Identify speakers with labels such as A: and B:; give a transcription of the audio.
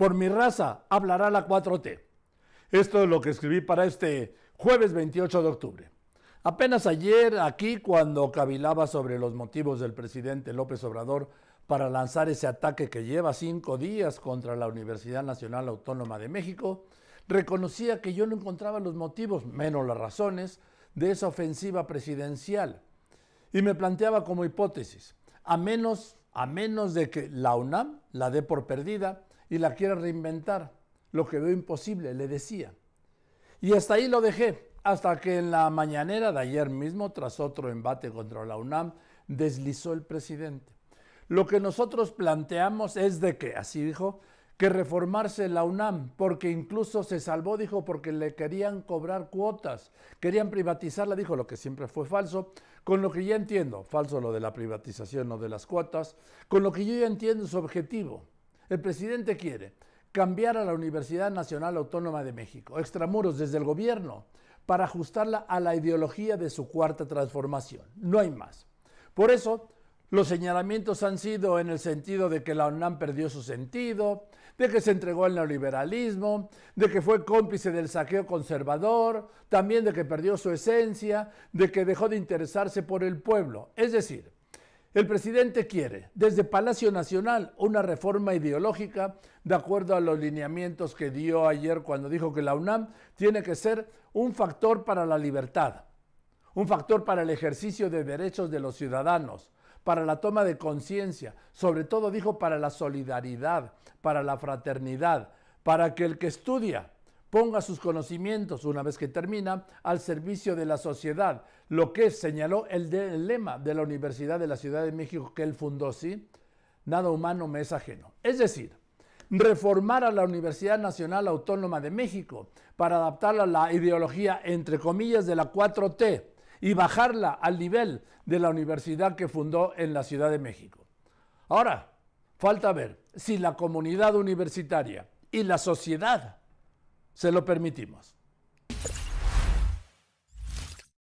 A: por mi raza hablará la 4T. Esto es lo que escribí para este jueves 28 de octubre. Apenas ayer aquí cuando cavilaba sobre los motivos del presidente López Obrador para lanzar ese ataque que lleva cinco días contra la Universidad Nacional Autónoma de México, reconocía que yo no encontraba los motivos, menos las razones, de esa ofensiva presidencial. Y me planteaba como hipótesis, a menos, a menos de que la UNAM la dé por perdida, y la quiere reinventar, lo que veo imposible, le decía. Y hasta ahí lo dejé, hasta que en la mañanera de ayer mismo, tras otro embate contra la UNAM, deslizó el presidente. Lo que nosotros planteamos es de que, así dijo, que reformarse la UNAM, porque incluso se salvó, dijo, porque le querían cobrar cuotas, querían privatizarla, dijo, lo que siempre fue falso, con lo que yo entiendo, falso lo de la privatización o de las cuotas, con lo que yo ya entiendo su objetivo, el presidente quiere cambiar a la Universidad Nacional Autónoma de México, extramuros desde el gobierno, para ajustarla a la ideología de su cuarta transformación. No hay más. Por eso, los señalamientos han sido en el sentido de que la UNAM perdió su sentido, de que se entregó al neoliberalismo, de que fue cómplice del saqueo conservador, también de que perdió su esencia, de que dejó de interesarse por el pueblo. Es decir, el presidente quiere, desde Palacio Nacional, una reforma ideológica de acuerdo a los lineamientos que dio ayer cuando dijo que la UNAM tiene que ser un factor para la libertad, un factor para el ejercicio de derechos de los ciudadanos, para la toma de conciencia, sobre todo dijo para la solidaridad, para la fraternidad, para que el que estudia ponga sus conocimientos, una vez que termina, al servicio de la sociedad, lo que señaló el, lema de la Universidad de la Ciudad de México que él fundó, ¿sí? Nada humano me es ajeno. Es decir, reformar a la Universidad Nacional Autónoma de México para adaptarla a la ideología, entre comillas, de la 4T y bajarla al nivel de la universidad que fundó en la Ciudad de México. Ahora, falta ver si la comunidad universitaria y la sociedad se lo permitimos.